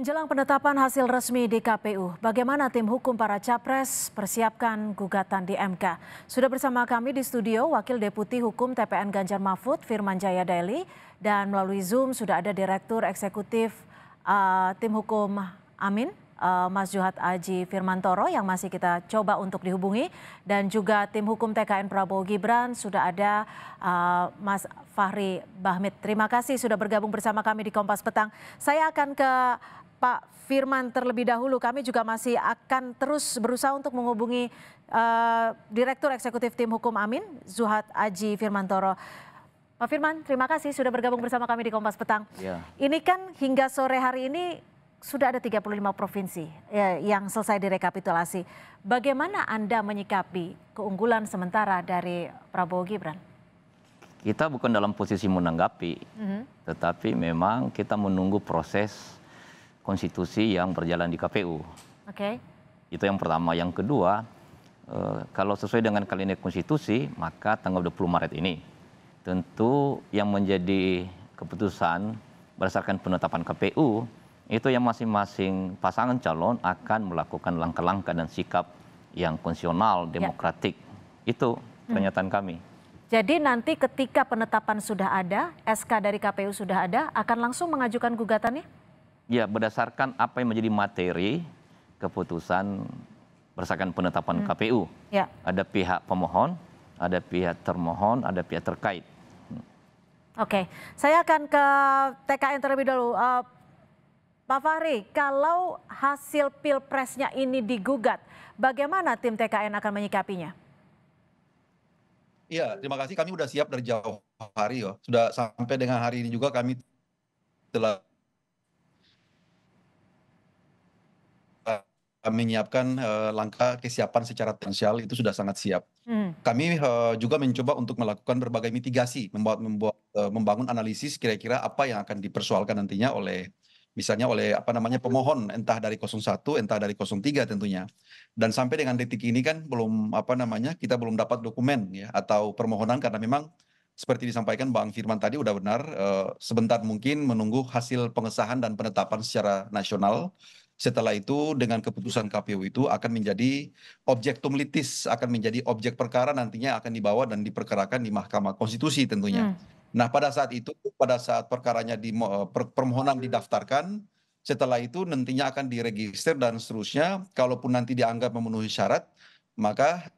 Menjelang penetapan hasil resmi di KPU, bagaimana tim hukum para capres persiapkan gugatan di MK? Sudah bersama kami di studio Wakil Deputi Hukum TPN Ganjar Mahfud, Firman Jaya Daily, dan melalui Zoom sudah ada Direktur Eksekutif uh, Tim Hukum Amin, uh, Mas Juhat Aji Firmantoro yang masih kita coba untuk dihubungi, dan juga tim hukum TKN Prabowo Gibran sudah ada uh, Mas Fahri Bahmit. Terima kasih sudah bergabung bersama kami di Kompas Petang. Saya akan ke Pak Firman terlebih dahulu. Kami juga masih akan terus berusaha untuk menghubungi uh, Direktur Eksekutif Tim Hukum Amin, Zuhad Aji Firmantoro. Pak Firman, terima kasih sudah bergabung bersama kami di Kompas Petang. Ya. Ini kan hingga sore hari ini sudah ada 35 provinsi ya, yang selesai direkapitulasi. Bagaimana Anda menyikapi keunggulan sementara dari Prabowo Gibran? Kita bukan dalam posisi menanggapi, mm -hmm. tetapi memang kita menunggu proses konstitusi yang berjalan di KPU. Oke. Okay. Itu yang pertama. Yang kedua, eh, kalau sesuai dengan kalender konstitusi, maka tanggal 20 Maret ini tentu yang menjadi keputusan berdasarkan penetapan KPU itu yang masing-masing pasangan calon akan melakukan langkah-langkah dan sikap yang konsional, ya. demokratik. Ya. Itu hmm. pernyataan hmm. kami. Jadi nanti ketika penetapan sudah ada, SK dari KPU sudah ada, akan langsung mengajukan gugatannya? Ya, berdasarkan apa yang menjadi materi keputusan berdasarkan penetapan hmm. KPU. Ya. Ada pihak pemohon, ada pihak termohon, ada pihak terkait. Oke, okay. saya akan ke TKN terlebih dahulu. Uh, Pak Fahri, kalau hasil pilpresnya ini digugat, bagaimana tim TKN akan menyikapinya? Iya, terima kasih. Kami sudah siap dari jauh hari. Ya. Sudah sampai dengan hari ini juga kami telah menyiapkan uh, langkah kesiapan secara tensial itu sudah sangat siap. Hmm. Kami uh, juga mencoba untuk melakukan berbagai mitigasi, membuat, membuat uh, membangun analisis kira-kira apa yang akan dipersoalkan nantinya oleh misalnya oleh apa namanya pemohon entah dari 01 entah dari 03 tentunya. Dan sampai dengan detik ini kan belum apa namanya kita belum dapat dokumen ya atau permohonan karena memang seperti disampaikan Bang Firman tadi udah benar uh, sebentar mungkin menunggu hasil pengesahan dan penetapan secara nasional. Hmm setelah itu dengan keputusan KPU itu akan menjadi objek tumlitis, akan menjadi objek perkara nantinya akan dibawa dan diperkerakan di Mahkamah Konstitusi tentunya. Hmm. Nah, pada saat itu pada saat perkaranya di eh, per, permohonan didaftarkan, setelah itu nantinya akan diregister dan seterusnya, kalaupun nanti dianggap memenuhi syarat, maka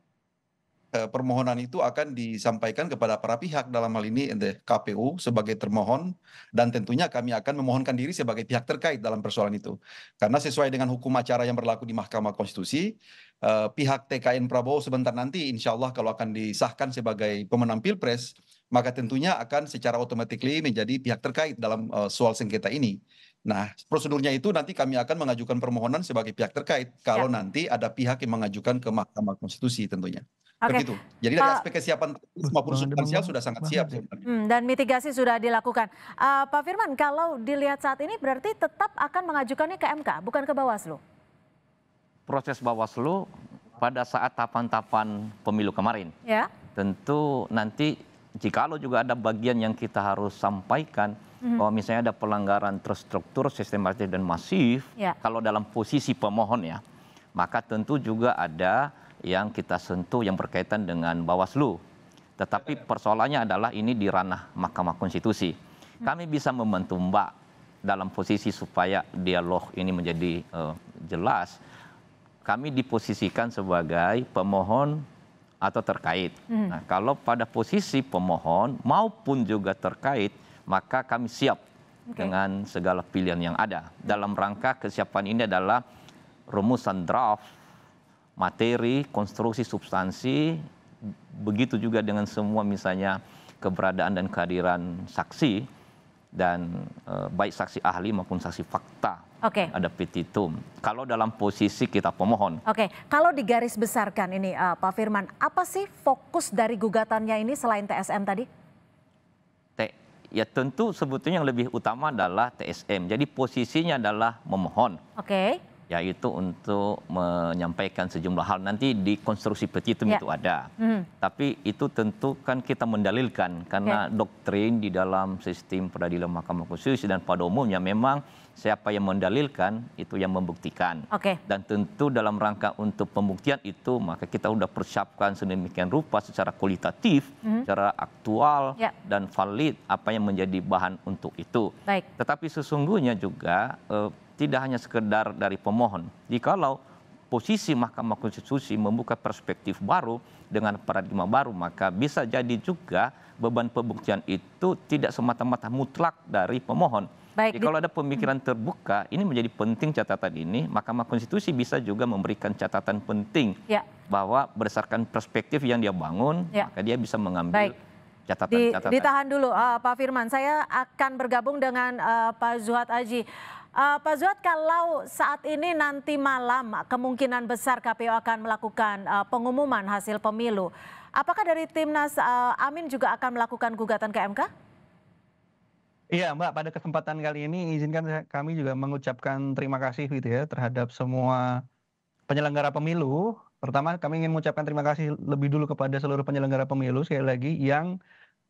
Eh, permohonan itu akan disampaikan kepada para pihak dalam hal ini KPU sebagai termohon dan tentunya kami akan memohonkan diri sebagai pihak terkait dalam persoalan itu karena sesuai dengan hukum acara yang berlaku di Mahkamah Konstitusi eh, pihak TKN Prabowo sebentar nanti insya Allah kalau akan disahkan sebagai pemenang pilpres maka tentunya akan secara otomatis menjadi pihak terkait dalam uh, soal sengketa ini. Nah, prosedurnya itu nanti kami akan mengajukan permohonan sebagai pihak terkait kalau ya. nanti ada pihak yang mengajukan ke Mahkamah Konstitusi tentunya. Okay. Begitu. Jadi dari aspek kesiapan maupun substansial sudah sangat siap Hmm, dan mitigasi sudah dilakukan. Uh, Pak Firman, kalau dilihat saat ini berarti tetap akan mengajukannya ke MK, bukan ke Bawaslu. Proses Bawaslu pada saat tahapan-tahapan pemilu kemarin. Ya. Tentu nanti jikalau juga ada bagian yang kita harus sampaikan mhm. bahwa misalnya ada pelanggaran terstruktur, sistematis dan masif, yeah. kalau dalam posisi pemohon ya, maka tentu juga ada yang kita sentuh yang berkaitan dengan Bawaslu. Tetapi persoalannya adalah ini di ranah Mahkamah Konstitusi. Hmm. Kami bisa membantu Mbak dalam posisi supaya dialog ini menjadi uh, jelas. Kami diposisikan sebagai pemohon atau terkait. Hmm. Nah, kalau pada posisi pemohon maupun juga terkait, maka kami siap okay. dengan segala pilihan yang ada. Dalam rangka kesiapan ini adalah rumusan draft, materi, konstruksi substansi, begitu juga dengan semua misalnya keberadaan dan kehadiran saksi dan e, baik saksi ahli maupun saksi fakta okay. ada petitum. Kalau dalam posisi kita pemohon. Oke, okay. kalau digaris besarkan ini uh, Pak Firman, apa sih fokus dari gugatannya ini selain TSM tadi? T ya tentu sebetulnya yang lebih utama adalah TSM. Jadi posisinya adalah memohon. Oke. Okay yaitu untuk menyampaikan sejumlah hal nanti di konstruksi petitum yeah. itu ada. Mm. Tapi itu tentu kan kita mendalilkan karena okay. Ya. doktrin di dalam sistem peradilan Mahkamah Konstitusi dan pada umumnya memang siapa yang mendalilkan itu yang membuktikan. Oke. Okay. Dan tentu dalam rangka untuk pembuktian itu maka kita sudah persiapkan sedemikian rupa secara kualitatif, mm -hmm. secara aktual yeah. dan valid apa yang menjadi bahan untuk itu. Baik. Tetapi sesungguhnya juga eh, tidak hanya sekedar dari pemohon. Jikalau posisi Mahkamah Konstitusi membuka perspektif baru dengan paradigma baru, maka bisa jadi juga beban pembuktian itu tidak semata-mata mutlak dari pemohon jadi ya, kalau ada pemikiran hmm. terbuka ini menjadi penting catatan ini mahkamah konstitusi bisa juga memberikan catatan penting ya. bahwa berdasarkan perspektif yang dia bangun ya. maka dia bisa mengambil catatan, Di, catatan. Ditahan dulu uh, Pak Firman, saya akan bergabung dengan uh, Pak Zuhad Aji. Uh, Pak Zuhad, kalau saat ini nanti malam kemungkinan besar KPU akan melakukan uh, pengumuman hasil pemilu, apakah dari timnas uh, Amin juga akan melakukan gugatan ke MK? Iya Mbak, pada kesempatan kali ini izinkan kami juga mengucapkan terima kasih gitu ya terhadap semua penyelenggara pemilu. Pertama kami ingin mengucapkan terima kasih lebih dulu kepada seluruh penyelenggara pemilu sekali lagi yang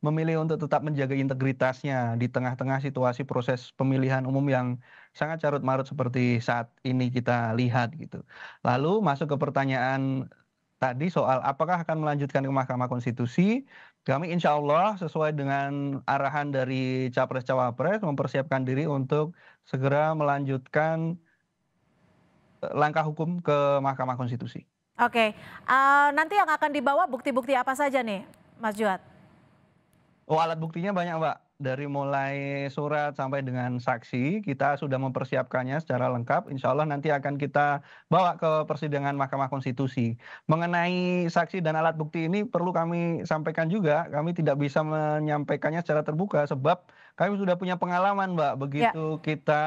memilih untuk tetap menjaga integritasnya di tengah-tengah situasi proses pemilihan umum yang sangat carut marut seperti saat ini kita lihat gitu. Lalu masuk ke pertanyaan tadi soal apakah akan melanjutkan ke Mahkamah Konstitusi, kami insya Allah sesuai dengan arahan dari Capres-Cawapres mempersiapkan diri untuk segera melanjutkan eh, langkah hukum ke Mahkamah Konstitusi. Oke, uh, nanti yang akan dibawa bukti-bukti apa saja nih, Mas Juat? Oh, alat buktinya banyak, Mbak dari mulai surat sampai dengan saksi kita sudah mempersiapkannya secara lengkap. Insya Allah nanti akan kita bawa ke persidangan Mahkamah Konstitusi. Mengenai saksi dan alat bukti ini perlu kami sampaikan juga, kami tidak bisa menyampaikannya secara terbuka sebab kami sudah punya pengalaman, Mbak. Begitu ya. kita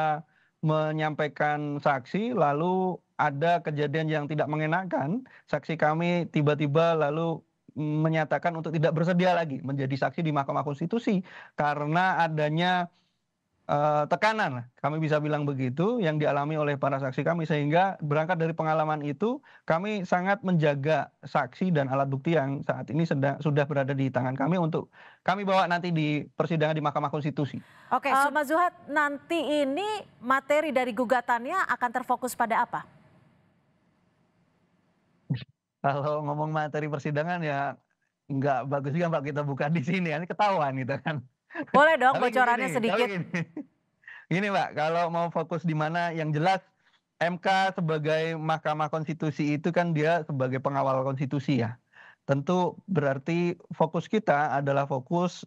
menyampaikan saksi lalu ada kejadian yang tidak mengenakan, saksi kami tiba-tiba lalu menyatakan untuk tidak bersedia lagi menjadi saksi di Mahkamah Konstitusi karena adanya uh, tekanan, kami bisa bilang begitu, yang dialami oleh para saksi kami sehingga berangkat dari pengalaman itu kami sangat menjaga saksi dan alat bukti yang saat ini sedang, sudah berada di tangan kami untuk kami bawa nanti di persidangan di Mahkamah Konstitusi. Oke, uh, Mas Zuhad, nanti ini materi dari gugatannya akan terfokus pada apa? kalau ngomong materi persidangan ya nggak bagus juga Pak kita buka di sini ini ketahuan gitu kan. Boleh dong bocorannya sedikit. Ini Pak, kalau mau fokus di mana yang jelas MK sebagai Mahkamah Konstitusi itu kan dia sebagai pengawal konstitusi ya. Tentu berarti fokus kita adalah fokus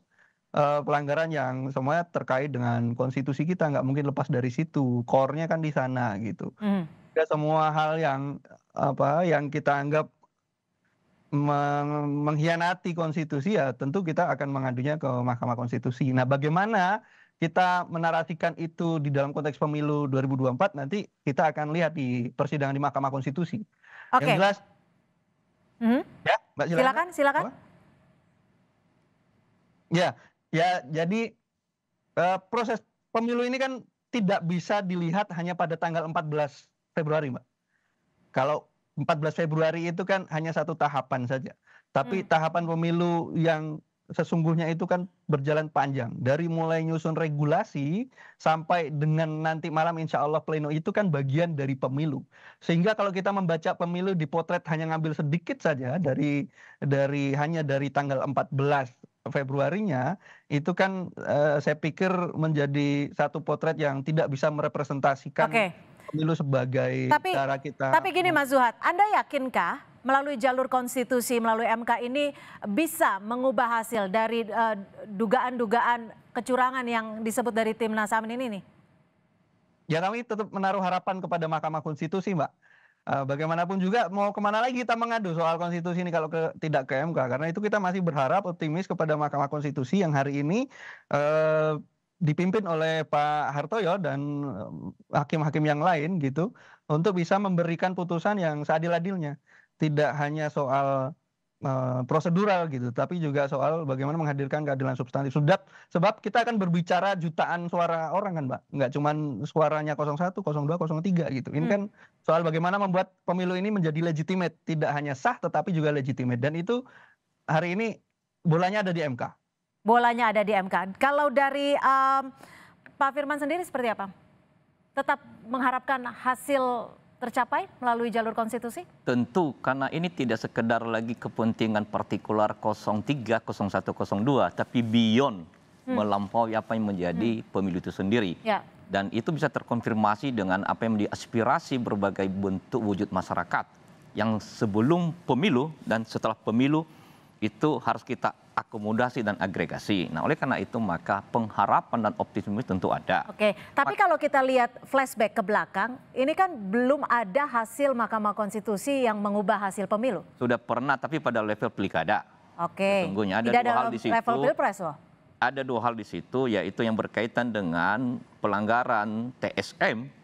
uh, pelanggaran yang semuanya terkait dengan konstitusi kita nggak mungkin lepas dari situ. Core-nya kan di sana gitu. Mm. Ya, semua hal yang apa yang kita anggap mengkhianati konstitusi ya tentu kita akan mengadunya ke Mahkamah Konstitusi. Nah, bagaimana kita menarasikan itu di dalam konteks pemilu 2024 nanti kita akan lihat di persidangan di Mahkamah Konstitusi. Oke. Okay. Yang jelas mm -hmm. Ya, Mbak silakan. Silakan, silakan. Apa? Ya, ya jadi uh, proses pemilu ini kan tidak bisa dilihat hanya pada tanggal 14 Februari, Mbak. Kalau 14 Februari itu kan hanya satu tahapan saja. Tapi hmm. tahapan pemilu yang sesungguhnya itu kan berjalan panjang. Dari mulai nyusun regulasi sampai dengan nanti malam insya Allah pleno itu kan bagian dari pemilu. Sehingga kalau kita membaca pemilu di potret hanya ngambil sedikit saja dari dari hanya dari tanggal 14 Februarinya itu kan uh, saya pikir menjadi satu potret yang tidak bisa merepresentasikan okay pemilu sebagai tapi, cara kita. Tapi gini Mas Zuhad, Anda yakinkah melalui jalur konstitusi, melalui MK ini bisa mengubah hasil dari eh, dugaan-dugaan uh, kecurangan yang disebut dari tim Nasamin ini nih? Ya kami tetap menaruh harapan kepada Mahkamah Konstitusi, Mbak. Eh, bagaimanapun juga mau kemana lagi kita mengadu soal konstitusi ini kalau ke, tidak ke MK karena itu kita masih berharap optimis kepada Mahkamah Konstitusi yang hari ini eh, dipimpin oleh Pak Hartoyo dan eh, hakim-hakim yang lain gitu untuk bisa memberikan putusan yang seadil-adilnya tidak hanya soal uh, prosedural gitu tapi juga soal bagaimana menghadirkan keadilan substantif sudah sebab kita akan berbicara jutaan suara orang kan Mbak nggak cuman suaranya 01 02 03 gitu ini hmm. kan soal bagaimana membuat pemilu ini menjadi legitimate tidak hanya sah tetapi juga legitimate dan itu hari ini bolanya ada di MK bolanya ada di MK. Kalau dari um, Pak Firman sendiri seperti apa? Tetap mengharapkan hasil tercapai melalui jalur konstitusi? Tentu, karena ini tidak sekedar lagi kepentingan partikular 03, 01, 02, tapi beyond hmm. melampaui apa yang menjadi hmm. pemilu itu sendiri. Ya. Dan itu bisa terkonfirmasi dengan apa yang diaspirasi berbagai bentuk wujud masyarakat yang sebelum pemilu dan setelah pemilu itu harus kita akomodasi dan agregasi. Nah, oleh karena itu maka pengharapan dan optimisme tentu ada. Oke, tapi kalau kita lihat flashback ke belakang, ini kan belum ada hasil Mahkamah Konstitusi yang mengubah hasil pemilu. Sudah pernah, tapi pada level pilkada. Oke. Sesungguhnya ada Tidak dua hal di situ. Level pilpres loh. Ada dua hal di situ, yaitu yang berkaitan dengan pelanggaran TSM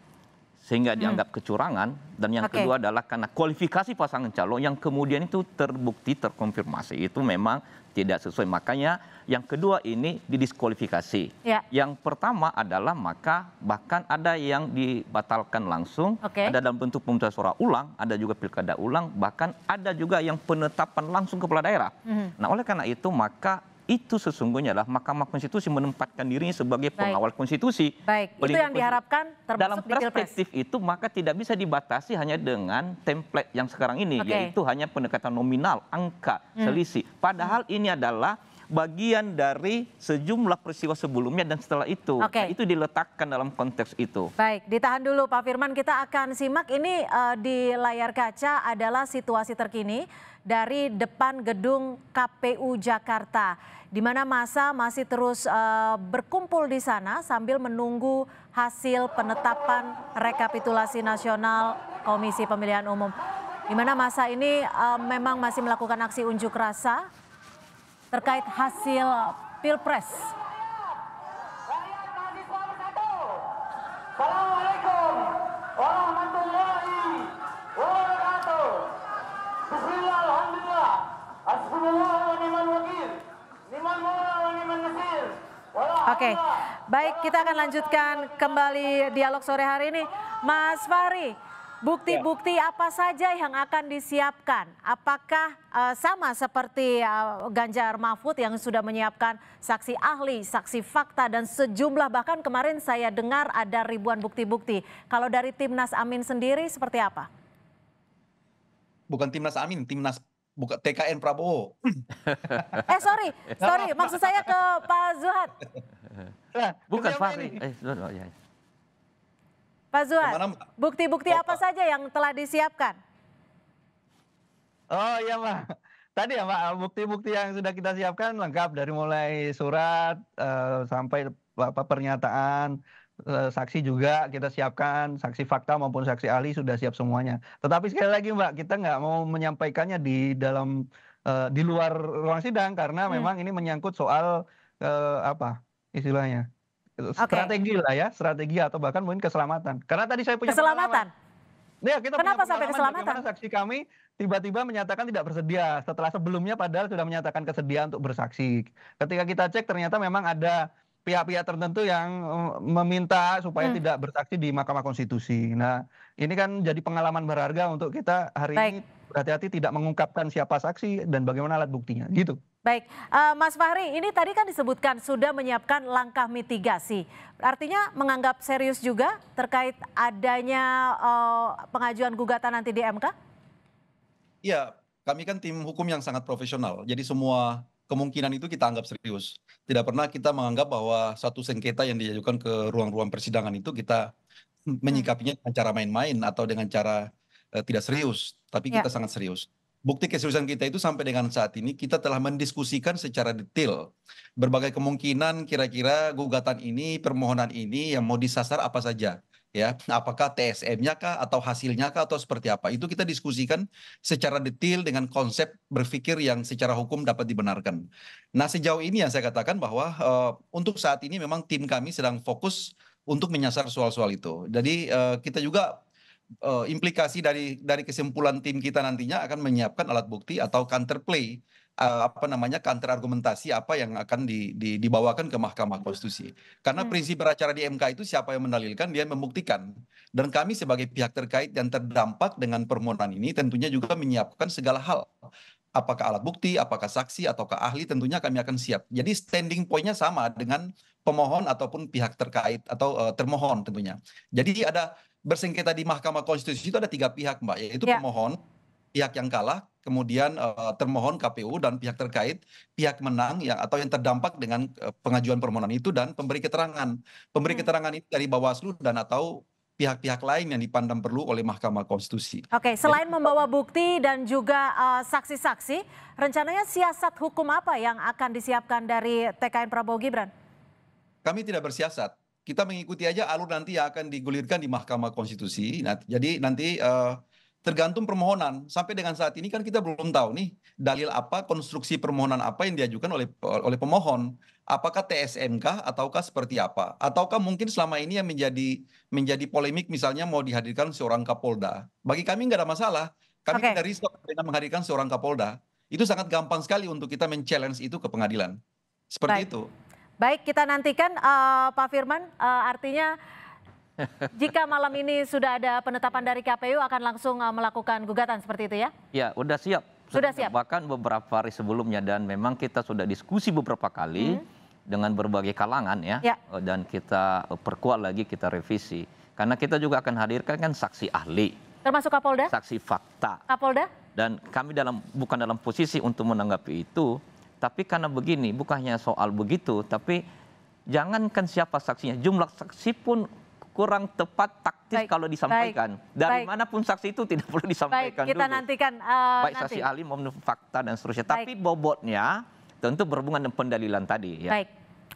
sehingga hmm. dianggap kecurangan dan yang okay. kedua adalah karena kualifikasi pasangan calon yang kemudian itu terbukti terkonfirmasi itu memang tidak sesuai makanya yang kedua ini didiskualifikasi ya. yang pertama adalah maka bahkan ada yang dibatalkan langsung okay. ada dalam bentuk pemungutan suara ulang ada juga pilkada ulang bahkan ada juga yang penetapan langsung kepala daerah -hmm. nah oleh karena itu maka itu sesungguhnya adalah Mahkamah Konstitusi menempatkan dirinya sebagai pengawal Baik. konstitusi. Baik, itu yang diharapkan termasuk Dalam perspektif Pilpres. itu maka tidak bisa dibatasi hanya dengan template yang sekarang ini, okay. yaitu hanya pendekatan nominal, angka, hmm. selisih. Padahal hmm. ini adalah bagian dari sejumlah peristiwa sebelumnya dan setelah itu. Okay. Nah, itu diletakkan dalam konteks itu. Baik, ditahan dulu Pak Firman. Kita akan simak ini uh, di layar kaca adalah situasi terkini dari depan gedung KPU Jakarta di mana masa masih terus uh, berkumpul di sana sambil menunggu hasil penetapan rekapitulasi nasional Komisi Pemilihan Umum. Di mana masa ini uh, memang masih melakukan aksi unjuk rasa terkait hasil pilpres. Oke, baik kita akan lanjutkan kembali dialog sore hari ini. Mas Fahri, Bukti-bukti ya. apa saja yang akan disiapkan? Apakah uh, sama seperti uh, Ganjar Mahfud yang sudah menyiapkan saksi ahli, saksi fakta dan sejumlah bahkan kemarin saya dengar ada ribuan bukti-bukti. Kalau dari Timnas Amin sendiri seperti apa? Bukan Timnas Amin, Timnas Buka TKN Prabowo. eh sorry, sorry, maksud saya ke Pak Zuhad. Nah, Bukan Fahri. Eh, ya, ya. Pak Zuan, bukti-bukti oh, apa saja yang telah disiapkan? Oh iya Pak, tadi ya Pak, bukti-bukti yang sudah kita siapkan lengkap dari mulai surat uh, sampai apa pernyataan eh, saksi juga kita siapkan saksi fakta maupun saksi ahli sudah siap semuanya. Tetapi sekali lagi Mbak, kita nggak mau menyampaikannya di dalam uh, di luar ruang sidang karena hmm. memang ini menyangkut soal uh, apa istilahnya Okay. Strategi lah ya, strategi atau bahkan mungkin keselamatan. Karena tadi saya punya keselamatan. Pengalaman. Ya, kita Kenapa punya sampai keselamatan? saksi kami tiba-tiba menyatakan tidak bersedia setelah sebelumnya padahal sudah menyatakan kesedia untuk bersaksi. Ketika kita cek ternyata memang ada pihak-pihak tertentu yang eh, meminta supaya hmm. tidak bersaksi di Mahkamah Konstitusi. Nah, ini kan jadi pengalaman berharga untuk kita hari Baik. ini berhati-hati tidak mengungkapkan siapa saksi dan bagaimana alat buktinya. Gitu. Baik, uh, Mas Fahri, ini tadi kan disebutkan sudah menyiapkan langkah mitigasi. Artinya menganggap serius juga terkait adanya uh, pengajuan gugatan nanti di MK? Iya, kami kan tim hukum yang sangat profesional. Jadi semua kemungkinan itu kita anggap serius. Tidak pernah kita menganggap bahwa satu sengketa yang diajukan ke ruang-ruang persidangan itu kita menyikapinya dengan cara main-main atau dengan cara uh, tidak serius. Tapi ya. kita ya. sangat serius bukti keseriusan kita itu sampai dengan saat ini kita telah mendiskusikan secara detail berbagai kemungkinan kira-kira gugatan ini, permohonan ini yang mau disasar apa saja ya apakah TSM-nya kah atau hasilnya kah atau seperti apa itu kita diskusikan secara detail dengan konsep berpikir yang secara hukum dapat dibenarkan. Nah sejauh ini yang saya katakan bahwa uh, untuk saat ini memang tim kami sedang fokus untuk menyasar soal-soal itu. Jadi uh, kita juga uh, implikasi dari dari kesimpulan tim kita nantinya akan menyiapkan alat bukti atau counterplay uh, eh, apa namanya counter argumentasi apa yang akan di, di, dibawakan ke Mahkamah Konstitusi. Karena hmm. prinsip beracara di MK itu siapa yang mendalilkan dia membuktikan. Dan kami sebagai pihak terkait dan terdampak dengan permohonan ini tentunya juga menyiapkan segala hal. Apakah alat bukti, apakah saksi, ataukah ahli tentunya kami akan siap. Jadi standing point-nya sama dengan pemohon ataupun pihak terkait atau uh, termohon tentunya. Jadi ada bersengketa di Mahkamah Konstitusi itu ada tiga pihak Mbak, yaitu yeah. pemohon, pihak yang kalah, kemudian uh, termohon KPU dan pihak terkait, pihak menang yang atau yang terdampak dengan uh, pengajuan permohonan itu dan pemberi keterangan. Pemberi hmm. keterangan itu dari Bawaslu dan atau pihak-pihak lain yang dipandang perlu oleh Mahkamah Konstitusi. Oke, selain membawa bukti dan juga eh, saksi-saksi, uh, saksi -saksi, rencananya siasat hukum apa yang akan disiapkan dari TKN Prabowo Gibran? Kami tidak bersiasat kita mengikuti aja alur nanti yang akan digulirkan di Mahkamah Konstitusi. Nah, jadi nanti uh, tergantung permohonan. Sampai dengan saat ini kan kita belum tahu nih dalil apa, konstruksi permohonan apa yang diajukan oleh oleh pemohon. Apakah TSMK ataukah seperti apa? Ataukah mungkin selama ini yang menjadi menjadi polemik misalnya mau dihadirkan seorang Kapolda. Bagi kami nggak ada masalah. Kami okay. dari dengan menghadirkan seorang Kapolda. Itu sangat gampang sekali untuk kita men-challenge itu ke pengadilan. Seperti Baik. itu. Baik, kita nantikan uh, Pak Firman. Uh, artinya jika malam ini sudah ada penetapan dari KPU akan langsung uh, melakukan gugatan seperti itu ya? Ya, sudah siap. Sudah siap. Bahkan beberapa hari sebelumnya dan memang kita sudah diskusi beberapa kali hmm. dengan berbagai kalangan ya, ya. Dan kita perkuat lagi kita revisi. Karena kita juga akan hadirkan kan saksi ahli. Termasuk Kapolda? Saksi fakta. Kapolda? Dan kami dalam bukan dalam posisi untuk menanggapi itu tapi karena begini bukannya soal begitu tapi jangankan siapa saksinya jumlah saksi pun kurang tepat taktis baik, kalau disampaikan. Baik, Dari baik. manapun saksi itu tidak perlu disampaikan baik, kita dulu. nantikan uh, baik nanti. saksi ahli maupun fakta dan seterusnya. Baik. Tapi bobotnya tentu berhubungan dengan pendalilan tadi ya. Baik.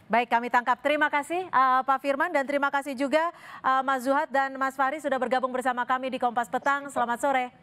Baik, kami tangkap. Terima kasih uh, Pak Firman dan terima kasih juga uh, Mas Zuhad dan Mas Fahri sudah bergabung bersama kami di Kompas Petang. Selamat sore.